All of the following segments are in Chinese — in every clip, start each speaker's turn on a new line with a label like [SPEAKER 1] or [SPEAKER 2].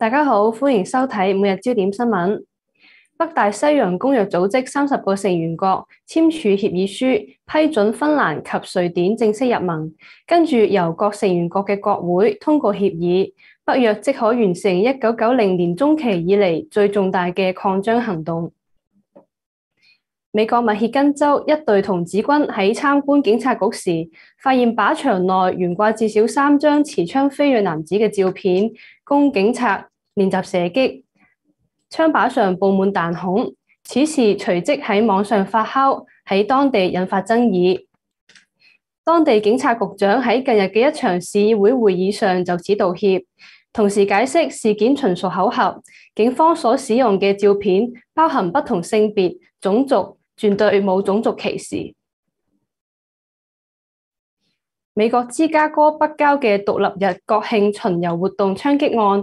[SPEAKER 1] 大家好，欢迎收睇每日焦点新闻。北大西洋公约组织三十个成员国签署协议书，批准芬兰及瑞典正式入盟。跟住由各成员国嘅国会通过协议，北约即可完成一九九零年中期以嚟最重大嘅扩张行动。美国密歇根州一队童子军喺参观警察局时，发现靶场内悬挂至少三张持枪飞跃男子嘅照片，供警察。练习射击，枪把上布满弹孔。此事随即喺网上发酵，喺当地引发争议。当地警察局长喺近日嘅一场市议会会议上就此道歉，同时解释事件纯属巧合。警方所使用嘅照片包含不同性别、种族，绝对冇种族歧视。美国芝加哥北郊嘅独立日国庆巡游活动枪击案。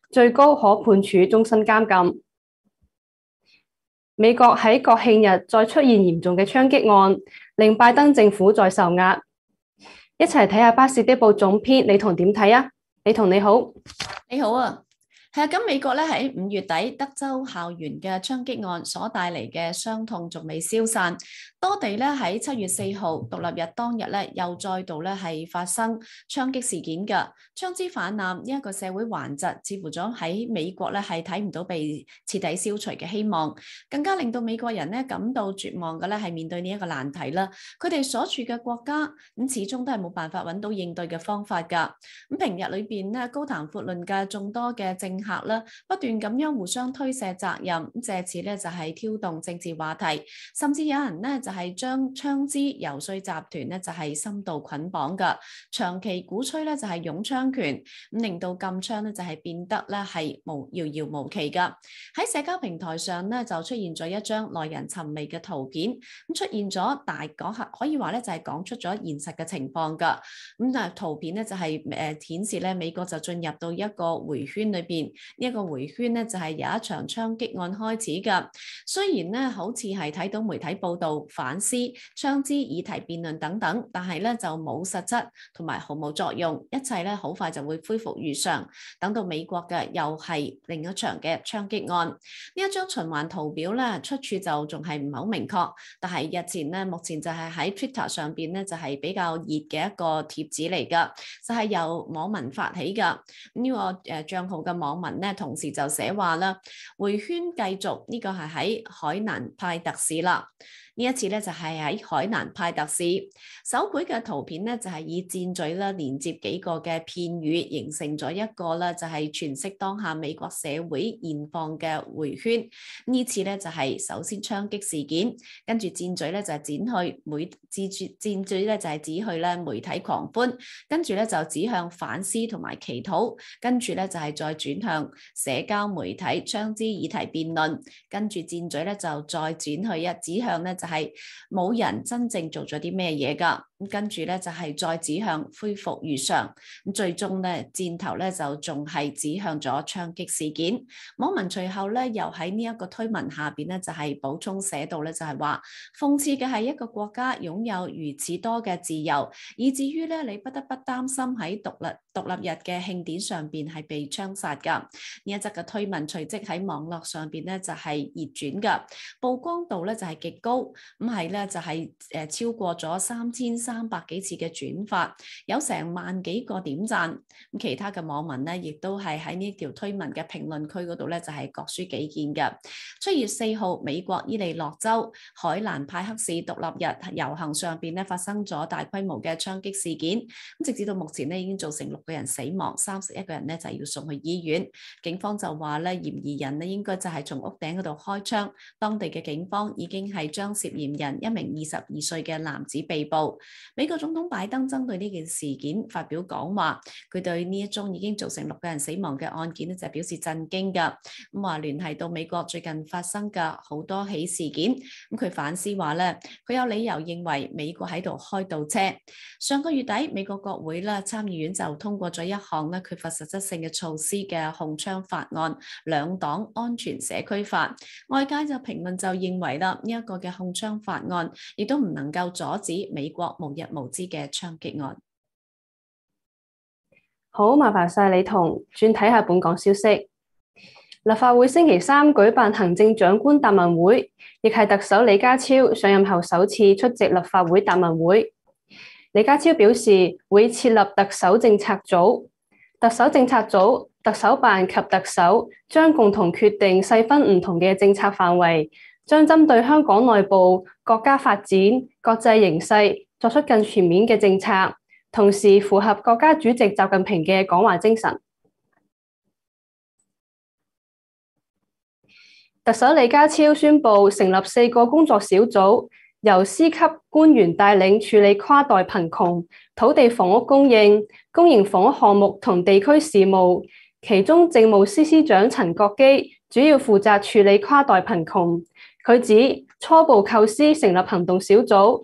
[SPEAKER 1] 最高可判处终身监禁。美国喺国庆日再出现严重嘅枪击案，令拜登政府再受压。一齐睇下《巴士的报》总篇，你同点睇啊？你同你好，
[SPEAKER 2] 你好啊！系啊，咁美国咧喺五月底德州校园嘅枪击案所带嚟嘅伤痛仲未消散，多地咧喺七月四号独立日当日咧又再度咧系发生枪击事件嘅，枪支泛滥呢一个社会顽疾，似乎咗喺美国咧系睇唔到被彻底消除嘅希望，更加令到美国人咧感到绝望嘅咧系面对呢一个难题啦，佢哋所处嘅国家咁始终都系冇办法揾到应对嘅方法噶，咁平日里边咧高谈阔论嘅众多嘅政，客啦，不断咁样互相推卸责任，借此咧就系挑动政治话题，甚至有人咧就系将枪支游说集团咧就系深度捆绑噶，长期鼓吹咧就系拥枪权，咁令到禁枪咧就系变得咧系无遥遥无期噶。喺社交平台上咧就出现咗一张耐人寻味嘅图片，咁出现咗大讲客，可以话咧就系讲出咗现实嘅情况噶。咁但系图片咧就系诶显示咧美国就进入到一个回圈里边。呢一個迴圈咧，就係有一場槍擊案開始噶。雖然咧，好似係睇到媒體報導、反思、槍支議題辯論等等，但係咧就冇實質同埋毫無作用，一切咧好快就會恢復如常。等到美國嘅又係另一場嘅槍擊案。呢一張循環圖表咧，出處就仲係唔係好明確，但係日前咧，目前就係喺 Twitter 上边咧，就係比較熱嘅一個貼子嚟噶，就係由網民發起噶。呢個诶帳號嘅網。文咧，同時就寫話啦，回圈繼續，呢個係喺海南派特使啦。呢一次咧就係喺海南派特市首會嘅圖片咧，就係以箭嘴啦連接幾個嘅片語，形成咗一個咧就係全釋當下美國社會現況嘅迴圈。呢次咧就係首先槍擊事件，跟住箭嘴咧就係剪去每箭住箭嘴咧就係指去咧媒體狂歡，跟住咧就指向反思同埋祈禱，跟住咧就係再轉向社交媒體槍支議題辯論，跟住箭嘴咧就再轉去一指向咧。就係冇人真正做咗啲咩嘢噶。咁跟住咧就係再指向恢復如常，咁最終咧箭頭咧就仲係指向咗槍擊事件。網民隨後咧又喺呢一個推文下邊咧就係補充寫到咧就係話諷刺嘅係一個國家擁有如此多嘅自由，以至於咧你不得不擔心喺獨立獨立日嘅慶典上邊係被槍殺㗎。呢一則嘅推文隨即喺網絡上邊咧就係熱轉㗎，曝光度咧就係極高。咁係咧就係誒超過咗三千三百幾次嘅轉發，有成萬幾個點贊。咁其他嘅網民咧，亦都係喺呢條推文嘅評論區嗰度咧，就係各抒己見嘅。七月四號，美國伊利諾州海南派克市獨立日遊行上邊咧發生咗大規模嘅槍擊事件。咁直至到目前咧，已經造成六個人死亡，三十一個人咧就要送去醫院。警方就話咧，嫌疑人咧應該就係從屋頂嗰度開槍。當地嘅警方已經係將涉嫌人一名二十二歲嘅男子被捕。美國總統拜登針對呢件事件發表講話，佢對呢一宗已經造成六個人死亡嘅案件咧就表示震驚噶。咁話聯繫到美國最近發生嘅好多起事件，咁佢反思話咧，佢有理由認為美國喺度開倒車。上個月底，美國國會啦參議院就通過咗一項咧缺乏實質性嘅措施嘅控槍法案——兩黨安全社區法。外界就評論就認為啦，呢一個嘅控槍法案亦都唔能夠阻止美國無。日无知嘅枪击案，
[SPEAKER 1] 好麻煩晒你同轉睇下本港消息。立法會星期三舉辦行政長官答問會，亦係特首李家超上任後首次出席立法會答問會。李家超表示會設立特首政策組，特首政策組、特首辦及特首將共同決定細分唔同嘅政策範圍，將針對香港內部、國家發展、國際形勢。作出更全面嘅政策，同时符合国家主席习近平嘅讲话精神。特首李家超宣布成立四个工作小组，由司级官员带领处理跨代贫穷、土地房屋供应、公营房屋项目同地区事务。其中，政务司司长陈国基主要负责处理跨代贫穷。佢指初步构思成立行动小组，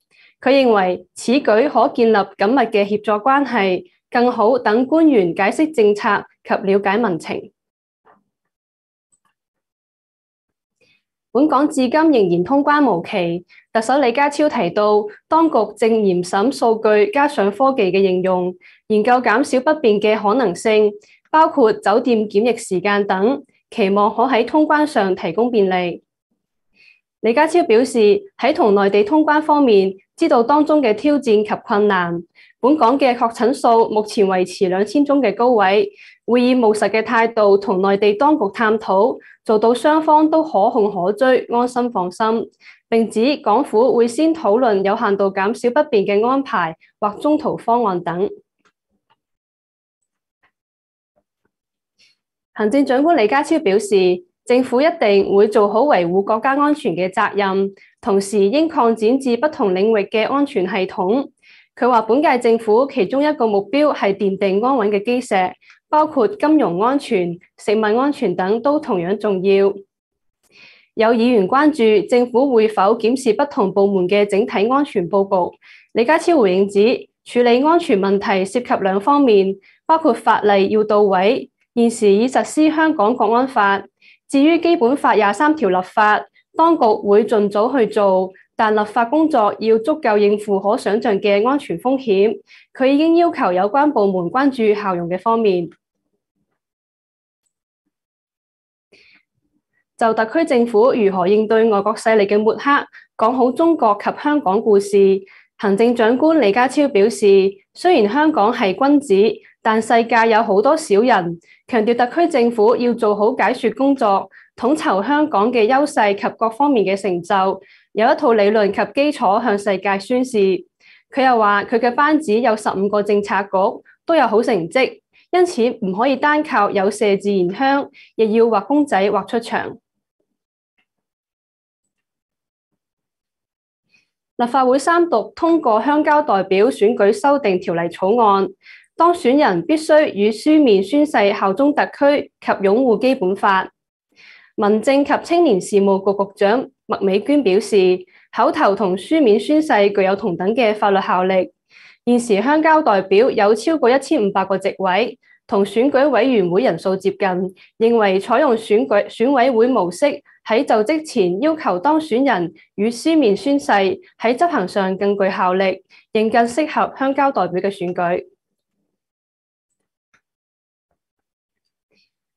[SPEAKER 1] 佢認為此舉可建立緊密嘅協助關係，更好等官員解釋政策及了解民情。本港至今仍然通關無期，特首李家超提到，當局正嚴審數據，加上科技嘅應用，研究減少不便嘅可能性，包括酒店檢疫時間等，期望可喺通關上提供便利。李家超表示喺同內地通關方面。知道當中嘅挑戰及困難，本港嘅確診數目前維持兩千宗嘅高位，會以務實嘅態度同內地當局探討，做到雙方都可控可追，安心放心。並指港府會先討論有限度減少不便嘅安排或中途方案等。行政長官李家超表示。政府一定會做好維護國家安全嘅責任，同時應擴展至不同領域嘅安全系統。佢話：本屆政府其中一個目標係奠定安穩嘅基石，包括金融安全、食物安全等都同樣重要。有議員關注政府會否檢視不同部門嘅整體安全報告。李家超回應指，處理安全問題涉及兩方面，包括法例要到位，現時已實施《香港國安法》。至於基本法廿三條立法，當局會盡早去做，但立法工作要足夠應付可想像嘅安全風險。佢已經要求有關部門關注效用嘅方面。就特區政府如何應對外國勢力嘅抹黑，講好中國及香港故事，行政長官李家超表示，雖然香港係君子。但世界有好多小人，強調特區政府要做好解说工作，統籌香港嘅優勢及各方面嘅成就，有一套理論及基礎向世界宣示。佢又話：佢嘅班子有十五個政策局，都有好成績，因此唔可以單靠有社自然香，亦要画公仔画出場。立法會三读通過《香交代表選舉修訂條例草案》。当选人必须与书面宣誓效忠特区及拥护基本法。民政及青年事务局局长麦美娟表示，口头同书面宣誓具有同等嘅法律效力。现时乡郊代表有超过一千五百个席位，同选举委员会人数接近，认为采用选举选委会模式喺就职前要求当选人与书面宣誓喺执行上更具效力，仍更适合乡郊代表嘅选举。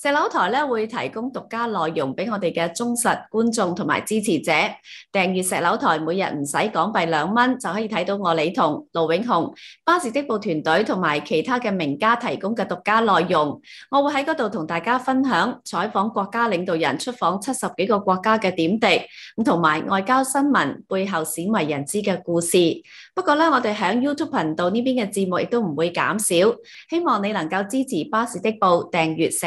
[SPEAKER 2] 石楼台咧会提供独家内容俾我哋嘅忠实观众同埋支持者订阅石楼台，每日唔使港币两蚊就可以睇到我李同、卢永红、巴士的报团队同埋其他嘅名家提供嘅独家内容。我会喺嗰度同大家分享采访国家领导人出访七十几个国家嘅点滴，咁同埋外交新闻背后鲜为人知嘅故事。不过咧，我哋响 YouTube 频道呢边嘅节目亦都唔会减少，希望你能够支持巴士的报订阅石。